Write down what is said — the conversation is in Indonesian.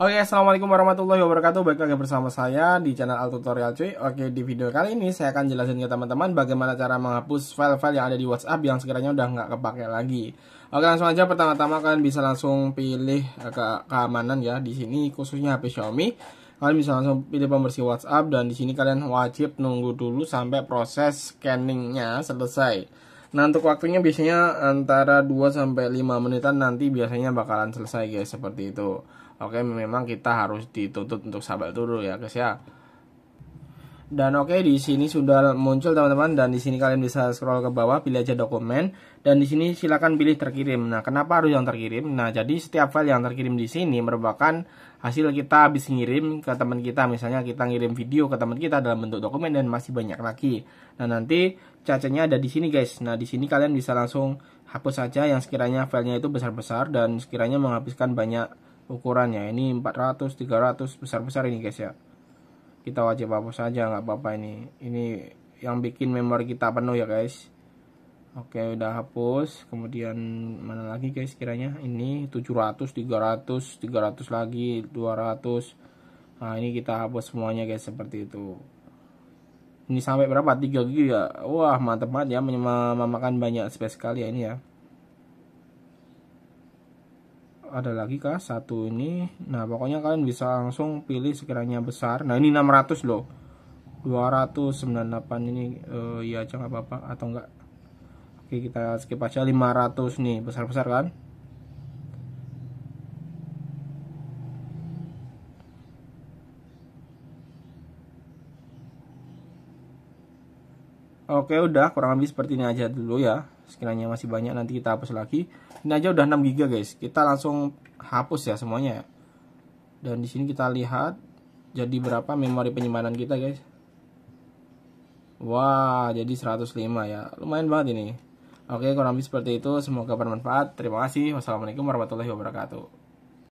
Oke, Assalamualaikum warahmatullahi wabarakatuh. Baik lagi bersama saya di channel Al Tutorial Cuy. Oke, di video kali ini saya akan jelasin ke teman-teman bagaimana cara menghapus file-file yang ada di WhatsApp yang sekiranya udah nggak kepake lagi. Oke, langsung aja pertama-tama kalian bisa langsung pilih eh, ke keamanan ya di sini khususnya HP Xiaomi. Kalian bisa langsung pilih pembersih WhatsApp dan di sini kalian wajib nunggu dulu sampai proses scanningnya selesai. Nah untuk waktunya biasanya antara 2 sampai 5 menitan nanti biasanya bakalan selesai guys seperti itu. Oke memang kita harus dituntut untuk sabar dulu ya guys ya. Dan oke okay, di sini sudah muncul teman-teman dan di sini kalian bisa scroll ke bawah pilih aja dokumen dan di sini silakan pilih terkirim. Nah, kenapa harus yang terkirim? Nah, jadi setiap file yang terkirim di sini merupakan hasil kita habis ngirim ke teman kita. Misalnya kita ngirim video ke teman kita dalam bentuk dokumen dan masih banyak lagi. Nah, nanti cacanya ada di sini guys. Nah, di sini kalian bisa langsung hapus saja yang sekiranya filenya itu besar-besar dan sekiranya menghabiskan banyak ukurannya. Ini 400, 300 besar-besar ini guys ya kita wajib hapus saja nggak apa-apa ini ini yang bikin memori kita penuh ya guys oke udah hapus kemudian mana lagi guys kiranya ini 700 300 300 lagi 200 nah ini kita hapus semuanya guys seperti itu ini sampai berapa 3 giga ya? wah mantep banget ya memakan banyak space kali ya ini ya ada lagi kah satu ini nah pokoknya kalian bisa langsung pilih sekiranya besar nah ini 600 loh 298 ini uh, eh, ya jangan apa-apa atau enggak oke kita skip aja 500 nih besar-besar kan Oke udah kurang lebih seperti ini aja dulu ya Sekiranya masih banyak nanti kita hapus lagi Ini aja udah 6 GB guys Kita langsung hapus ya semuanya ya. Dan di sini kita lihat Jadi berapa memori penyimpanan kita guys Wah jadi 105 ya Lumayan banget ini Oke kurang lebih seperti itu Semoga bermanfaat Terima kasih Wassalamualaikum warahmatullahi wabarakatuh